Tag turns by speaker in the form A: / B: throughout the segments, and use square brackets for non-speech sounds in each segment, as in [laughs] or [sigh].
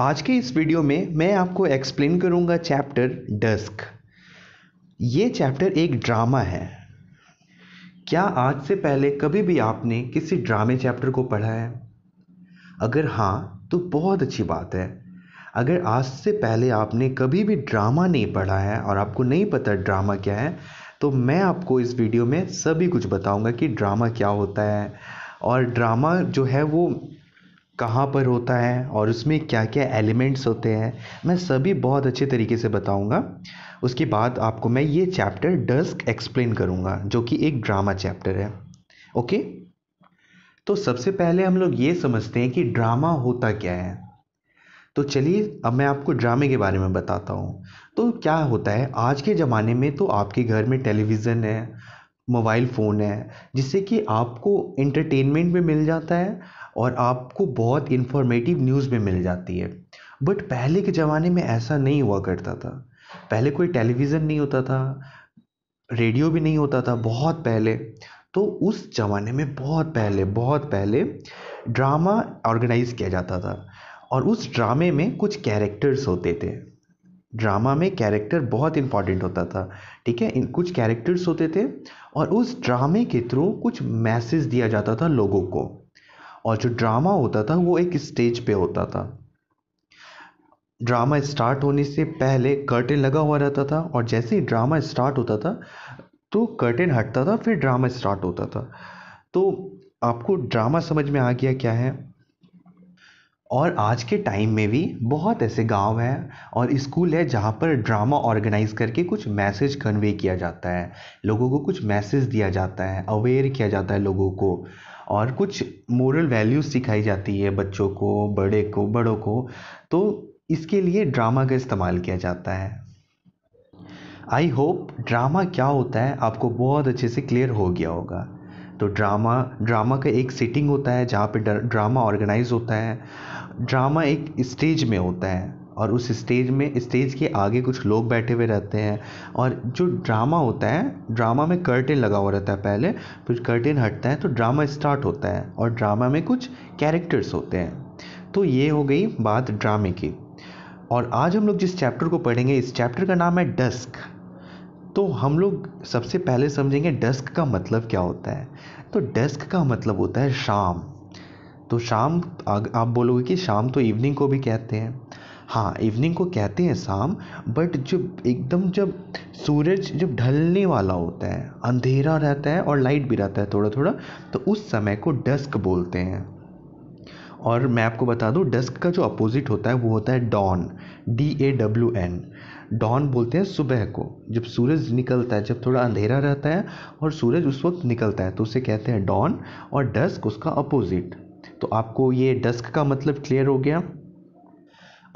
A: आज के इस वीडियो में मैं आपको एक्सप्लेन करूँगा चैप्टर डस्क ये चैप्टर एक ड्रामा है क्या आज से पहले कभी भी आपने किसी ड्रामे चैप्टर को पढ़ा है अगर हाँ तो बहुत अच्छी बात है अगर आज से पहले आपने कभी भी ड्रामा नहीं पढ़ा है और आपको नहीं पता ड्रामा क्या है तो मैं आपको इस वीडियो में सभी कुछ बताऊंगा कि ड्रामा क्या होता है और ड्रामा जो है वो कहाँ पर होता है और उसमें क्या क्या एलिमेंट्स होते हैं मैं सभी बहुत अच्छे तरीके से बताऊँगा उसके बाद आपको मैं ये चैप्टर डस्क एक्सप्लेन करूँगा जो कि एक ड्रामा चैप्टर है ओके तो सबसे पहले हम लोग ये समझते हैं कि ड्रामा होता क्या है तो चलिए अब मैं आपको ड्रामे के बारे में बताता हूँ तो क्या होता है आज के ज़माने में तो आपके घर में टेलीविज़न है मोबाइल फ़ोन है जिससे कि आपको एंटरटेनमेंट भी मिल जाता है और आपको बहुत इंफॉर्मेटिव न्यूज़ भी मिल जाती है बट पहले के ज़माने में ऐसा नहीं हुआ करता था पहले कोई टेलीविज़न नहीं होता था रेडियो भी नहीं होता था बहुत पहले तो उस ज़माने में बहुत पहले बहुत पहले ड्रामा ऑर्गेनाइज किया जाता था और उस ड्रामे में कुछ कैरेक्टर्स होते थे ड्रामा में कैरेक्टर बहुत इंपॉर्टेंट होता था ठीक है इन कुछ कैरेक्टर्स होते थे और उस ड्रामे के थ्रू कुछ मैसेज दिया जाता था लोगों को और जो ड्रामा होता था वो एक स्टेज पे होता था ड्रामा स्टार्ट होने से पहले कर्टेन लगा हुआ रहता था और जैसे ही ड्रामा स्टार्ट होता था तो कर्टेन हटता था फिर ड्रामा स्टार्ट होता था तो आपको ड्रामा समझ में आ गया क्या है और आज के टाइम में भी बहुत ऐसे गांव हैं और स्कूल है जहाँ पर ड्रामा ऑर्गेनाइज करके कुछ मैसेज कन्वे किया जाता है लोगों को कुछ मैसेज दिया जाता है अवेयर किया जाता है लोगों को और कुछ मोरल वैल्यूज़ सिखाई जाती है बच्चों को बड़े को बड़ों को तो इसके लिए ड्रामा का इस्तेमाल किया जाता है आई होप ड्रामा क्या होता है आपको बहुत अच्छे से क्लियर हो गया होगा तो ड्रामा ड्रामा का एक सेटिंग होता है जहाँ पे ड्रामा ऑर्गेनाइज होता है ड्रामा एक स्टेज में होता है और उस स्टेज में स्टेज के आगे कुछ लोग बैठे हुए रहते हैं और जो ड्रामा होता है ड्रामा में कर्टेन लगा हुआ रहता है पहले फिर कर्टेन हटता है तो ड्रामा स्टार्ट होता है और ड्रामा में कुछ कैरेक्टर्स होते हैं तो ये हो गई बात ड्रामे की और आज हम लोग जिस चैप्टर को पढ़ेंगे इस चैप्टर का नाम है डस्क तो हम लोग सबसे पहले समझेंगे डस्क का मतलब क्या होता है तो डस्क का मतलब होता है शाम तो शाम आप बोलोगे कि शाम तो इवनिंग को भी कहते हैं हाँ इवनिंग को कहते हैं शाम बट जब एकदम जब सूरज जब ढलने वाला होता है अंधेरा रहता है और लाइट भी रहता है थोड़ा थोड़ा तो उस समय को डस्क बोलते हैं और मैं आपको बता दूँ डस्क का जो अपोजिट होता है वो होता है dawn D A W N dawn बोलते हैं सुबह को जब सूरज निकलता है जब थोड़ा अंधेरा रहता है और सूरज उस वक्त निकलता है तो उसे कहते हैं डॉन और डस्क उसका अपोजिट तो आपको ये डस्क का मतलब क्लियर हो गया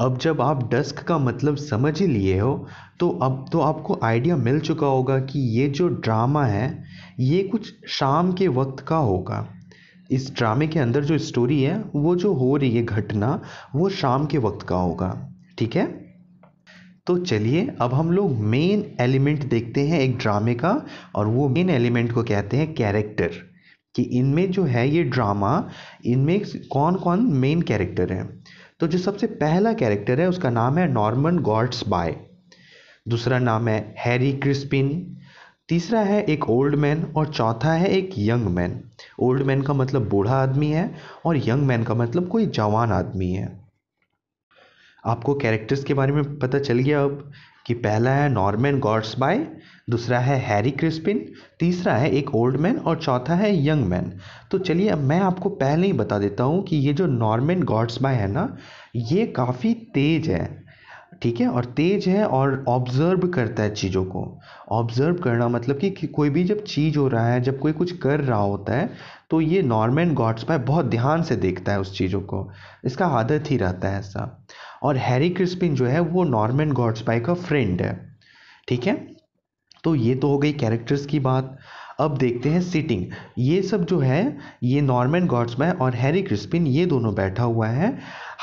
A: अब जब आप डस्क का मतलब समझ ही लिए हो तो अब तो आपको आइडिया मिल चुका होगा कि ये जो ड्रामा है ये कुछ शाम के वक्त का होगा इस ड्रामे के अंदर जो स्टोरी है वो जो हो रही है घटना वो शाम के वक्त का होगा ठीक है तो चलिए अब हम लोग मेन एलिमेंट देखते हैं एक ड्रामे का और वो मेन एलिमेंट को कहते हैं कैरेक्टर कि इनमें जो है ये ड्रामा इनमें कौन कौन मेन कैरेक्टर हैं तो जो सबसे पहला कैरेक्टर है उसका नाम है नॉर्मन गॉड्स बाय दूसरा नाम है हैरी क्रिस्पिन तीसरा है एक ओल्ड मैन और चौथा है एक यंग मैन ओल्ड मैन का मतलब बूढ़ा आदमी है और यंग मैन का मतलब कोई जवान आदमी है आपको कैरेक्टर्स के बारे में पता चल गया अब कि पहला है नॉर्मन गॉड्स बाय दूसरा है हैरी क्रिस्पिन तीसरा है एक ओल्ड मैन और चौथा है यंग मैन तो चलिए अब मैं आपको पहले ही बता देता हूँ कि ये जो नॉर्मन गॉड्स बाय है ना ये काफ़ी तेज है ठीक है और तेज है और ऑब्जर्व करता है चीज़ों को ऑब्जर्व करना मतलब कि, कोई भी जब चीज़ हो रहा है जब कोई कुछ कर रहा होता है तो ये नॉर्मन गॉड्स बाय बहुत ध्यान से देखता है उस चीज़ों को इसका आदत ही रहता है ऐसा और हैरी क्रिस्पिन जो है वो नॉर्मन गॉड्स बाय का फ्रेंड है ठीक है तो ये तो हो गई कैरेक्टर्स की बात अब देखते हैं सिटिंग ये सब जो है ये नॉर्मन गॉड्समैन और हैरी क्रिस्पिन ये दोनों बैठा हुआ है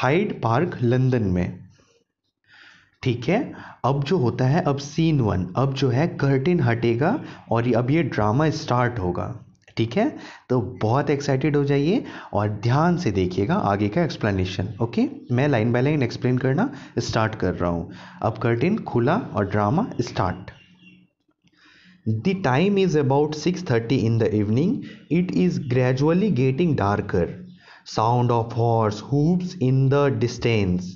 A: हाइड पार्क लंदन में ठीक है अब जो होता है अब सीन वन अब जो है कर्टिन हटेगा और अब ये ड्रामा स्टार्ट होगा ठीक है तो बहुत एक्साइटेड हो जाइए और ध्यान से देखिएगा आगे का एक्सप्लेनेशन ओके मैं लाइन बाय लाइन एक्सप्लेन करना स्टार्ट कर रहा हूँ अब कर्टिन खुला और drama start the time is about 6:30 in the evening. It is gradually getting darker. Sound of horse hoofs in the distance,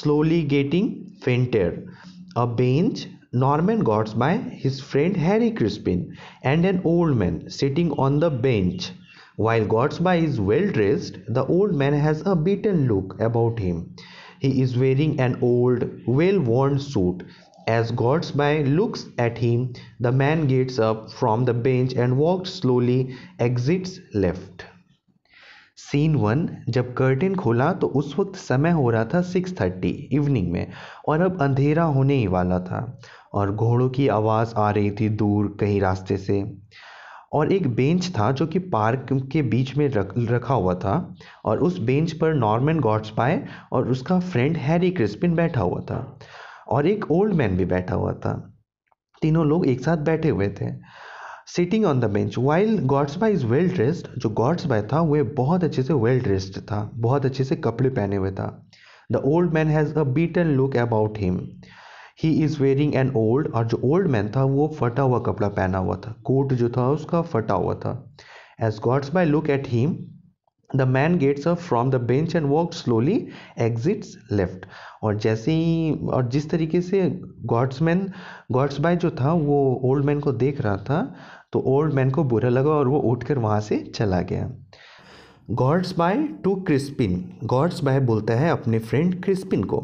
A: slowly getting fainter. A bench Norman got by his friend Harry Crispin and an old man sitting on the bench. While Godsby is well dressed, the old man has a beaten look about him. He is wearing an old, well worn suit As Gortsby looks at him, the man gets up from the bench and walks slowly, exits left. Scene one जब curtain खोला तो उस वक्त समय हो रहा था six thirty evening में और अब अंधेरा होने ही वाला था और घोड़ों की आवाज़ आ रही थी दूर कहीं रास्ते से और एक बेंच था जो कि पार्क के बीच में रख रखा हुआ था और उस बेंच पर नॉर्मन गॉड्स पाए और उसका फ्रेंड हैरी क्रिस्पिन बैठा हुआ था और एक ओल्ड मैन भी बैठा हुआ था तीनों लोग एक साथ बैठे हुए थे sitting on the bench while Gortsby is well dressed जो गॉड्स बाय था वह बहुत अच्छे से वेल ड्रेस्ड था बहुत अच्छे से कपड़े पहने हुए था the old man has a beaten look about him he is wearing an old और जो ओल्ड मैन था वो फटा हुआ कपड़ा पहना हुआ था कोट जो था उसका फटा हुआ था as Gortsby look at him the man gets up from the bench and walk slowly exits left और जैसे ही और जिस तरीके से गॉड्स मैन गॉड्स बाय जो था वो ओल्ड मैन को देख रहा था तो ओल्ड मैन को बुरा लगा और वो उठ कर वहाँ से चला गया Gortsby to Crispin Gortsby बोलता है अपने फ्रेंड क्रिस्पिन को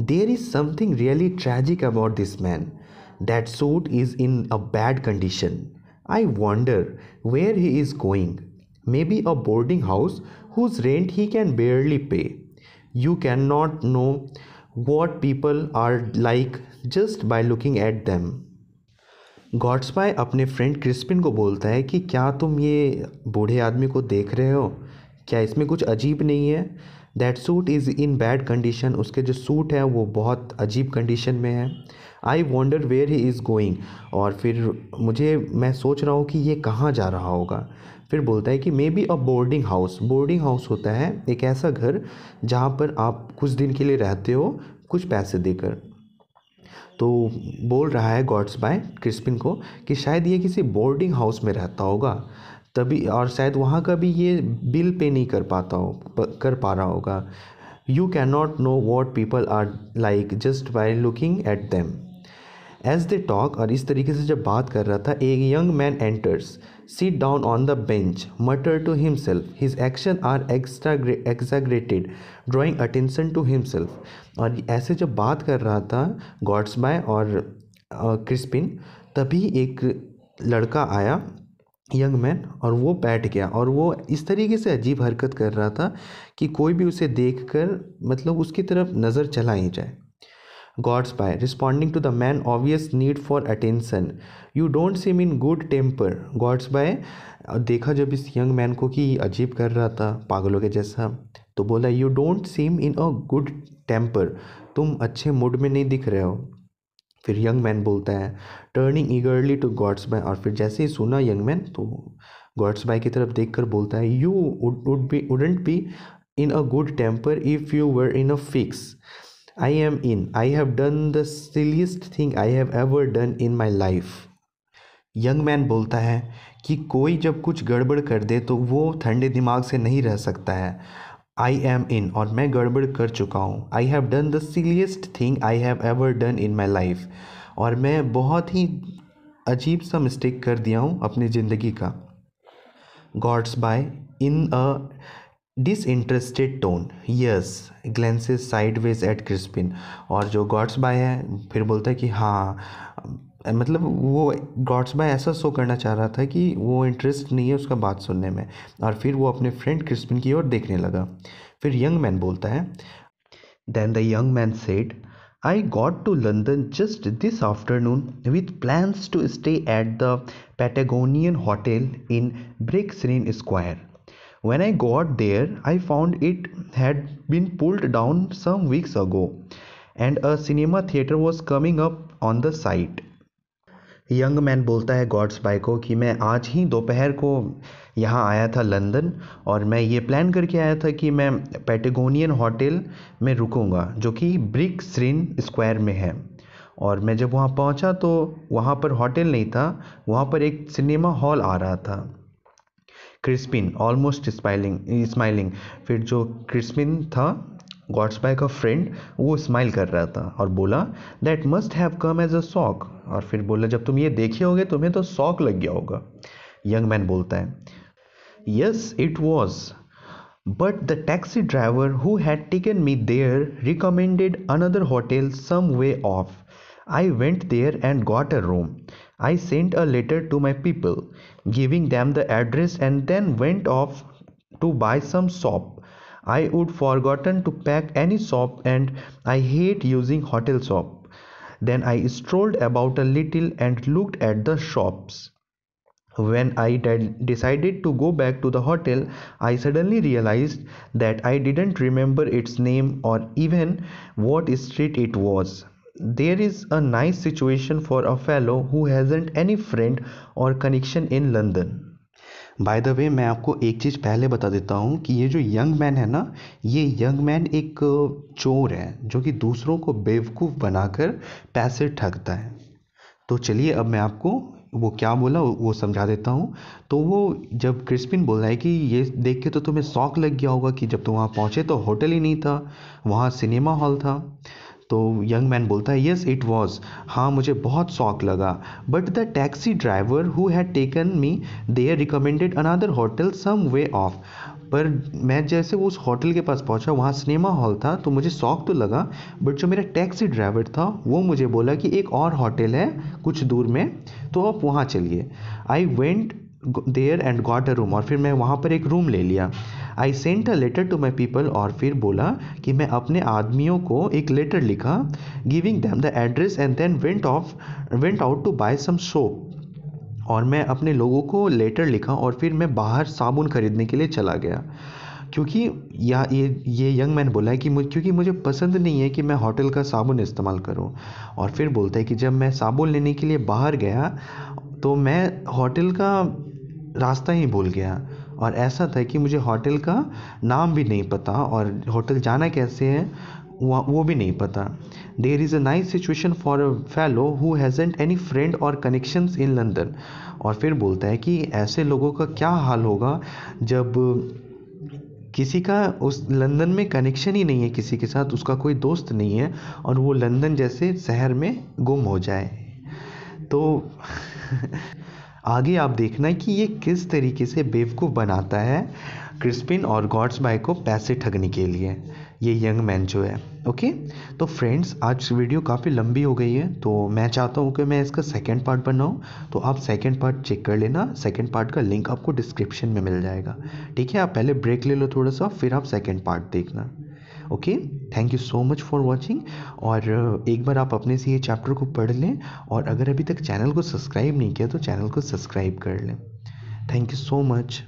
A: there is something really tragic about this man that suit is in a bad condition I wonder where he is going boarding a boarding house whose rent he can barely pay. You cannot know what people are like just by looking at them. Gortsby अपने friend Crispin को बोलता है कि क्या तुम ये बूढ़े आदमी को देख रहे हो क्या इसमें कुछ अजीब नहीं है that suit is in bad condition उसके जो सूट है वो बहुत अजीब कंडीशन में है I wonder where he is going और फिर मुझे मैं सोच रहा हूँ कि ये कहाँ जा रहा होगा फिर बोलता है कि maybe a boarding house boarding house होता है एक ऐसा घर जहाँ पर आप कुछ दिन के लिए रहते हो कुछ पैसे देकर तो बोल रहा है गॉड्स बाय क्रिस्पिन को कि शायद ये किसी बोर्डिंग हाउस में रहता होगा तभी और शायद वहाँ का भी ये बिल पे नहीं कर पाता हो कर पा रहा होगा you can not know what people are like just by looking at them as they talk और इस तरीके से जब बात कर रहा था एक young man enters sit down on the bench, mutter to himself. His actions are exaggerated, drawing attention to himself. और ऐसे जब बात कर रहा था गॉड्स बाय और क्रिस्पिन तभी एक लड़का आया यंग मैन और वो बैठ गया और वो इस तरीके से अजीब हरकत कर रहा था कि कोई भी उसे देखकर मतलब उसकी तरफ नज़र चला ही जाए Gortsby responding to the man obvious need for attention you don't seem in good temper Gortsby देखा जब इस यंग मैन को कि अजीब कर रहा था पागलों के जैसा तो बोला you don't seem in a good temper तुम अच्छे मूड में नहीं दिख रहे हो फिर यंग मैन बोलता है turning eagerly to Gortsby और फिर जैसे ही सुना यंग मैन तो गॉड्स बाय की तरफ देखकर बोलता है you would be wouldn't be in a good temper if you were in a fix I am in. I have done the silliest thing I have ever done in my life. Young man बोलता है कि कोई जब कुछ गड़बड़ कर दे तो वो ठंडे दिमाग से नहीं रह सकता है आई एम इन और मैं गड़बड़ कर चुका हूँ I have done the silliest thing I have ever done in my life और मैं बहुत ही अजीब सा मिस्टेक कर दिया हूँ अपनी ज़िंदगी का Gortsby in a disinterested tone yes glances sideways at Crispin और जो गॉड्स बाय है फिर बोलता है कि हाँ मतलब वो गॉड्स बाय ऐसा शो करना चाह रहा था कि वो इंटरेस्ट नहीं है उसका बात सुनने में और फिर वो अपने फ्रेंड क्रिस्पिन की ओर देखने लगा फिर यंग मैन बोलता है then the young man said I got to London just this afternoon with plans to stay at the Patagonian hotel in Brixton square When I got there, I found it had been pulled down some weeks ago and a cinema theater was coming up on the site. Young man बोलता है God's by को कि मैं आज ही दोपहर को यहाँ आया था लंदन और मैं ये प्लान करके आया था कि मैं पैटेगोनियन होटल में रुकूंगा जो कि ब्रिक स्रिन स्क्वायर में है और मैं जब वहाँ पहुँचा तो वहाँ पर होटल नहीं था वहाँ पर एक सिनेमा हॉल आ रहा था क्रिस्पिन ऑलमोस्ट स्माइलिंग स्माइलिंग फिर जो क्रिस्पिन था गॉड्स बाय का फ्रेंड वो स्माइल कर रहा था और बोला that must have come as a shock और फिर बोला जब तुम ये देखे होगे तुम्हें तो शॉक लग गया होगा यंग मैन बोलता है yes it was but the taxi driver who had taken me there recommended another hotel some way off I went there and got a room I sent a letter to my people, giving them the address, and then went off to buy some soap. I would forgotten to pack any soap, and I hate using hotel soap. Then I strolled about a little and looked at the shops. When I decided to go back to the hotel, I suddenly realized that I didn't remember its name or even what street it was. there is a nice situation for a fellow who hasn't any friend or connection in london by the way मैं आपको एक चीज़ पहले बता देता हूँ कि ये जो यंग मैन है ना ये यंग मैन एक चोर है जो कि दूसरों को बेवकूफ़ बनाकर पैसे ठगता है तो चलिए अब मैं आपको वो क्या बोला वो समझा देता हूँ तो वो जब क्रिस्पिन बोल रहा है कि ये देख के तो तुम्हें शौक लग गया होगा कि जब तुम वहाँ पहुँचे तो होटल ही नहीं था वहाँ सिनेमा हॉल था तो यंग मैन बोलता है यस इट वॉज हाँ मुझे बहुत शौक लगा but the taxi driver who had taken me there recommended another hotel some way off पर मैं जैसे उस होटल के पास पहुंचा वहाँ सिनेमा हॉल था तो मुझे शौक तो लगा बट जो मेरा टैक्सी ड्राइवर था वो मुझे बोला कि एक और होटल है कुछ दूर में तो आप वहाँ चलिए I went there and got a room और फिर मैं वहाँ पर एक रूम ले लिया I sent a letter to my people और फिर बोला कि मैं अपने आदमियों को एक लेटर लिखा giving them the address and then went off went out to buy some soap और मैं अपने लोगों को लेटर लिखा और फिर मैं बाहर साबुन खरीदने के लिए चला गया क्योंकि या ये ये यंग मैन बोला है कि मुझ क्योंकि मुझे पसंद नहीं है कि मैं होटल का साबुन इस्तेमाल करूं और फिर बोलता है कि जब मैं साबुन लेने के लिए बाहर गया तो मैं होटल का रास्ता ही भूल गया और ऐसा था कि मुझे होटल का नाम भी नहीं पता और होटल जाना कैसे है वो भी नहीं पता there is a nice situation for a fellow who hasn't any friend और कनेक्शंस इन लंदन और फिर बोलता है कि ऐसे लोगों का क्या हाल होगा जब किसी का उस लंदन में कनेक्शन ही नहीं है किसी के साथ उसका कोई दोस्त नहीं है और वो लंदन जैसे शहर में गुम हो जाए तो [laughs] आगे आप देखना है कि ये किस तरीके से बेवकूफ़ बनाता है क्रिस्पिन और गॉड्स बाय को पैसे ठगने के लिए ये यंग मैन जो है ओके तो फ्रेंड्स आज वीडियो काफ़ी लंबी हो गई है तो मैं चाहता हूँ कि मैं इसका सेकंड पार्ट बनाऊँ तो आप सेकंड पार्ट चेक कर लेना सेकंड पार्ट का लिंक आपको डिस्क्रिप्शन में मिल जाएगा ठीक है आप पहले ब्रेक ले लो थोड़ा सा फिर आप सेकेंड पार्ट देखना okay thank you so much for watching और uh, एक बार आप अपने से ये चैप्टर को पढ़ लें और अगर अभी तक चैनल को सब्सक्राइब नहीं किया तो चैनल को सब्सक्राइब कर लें थैंक यू सो मच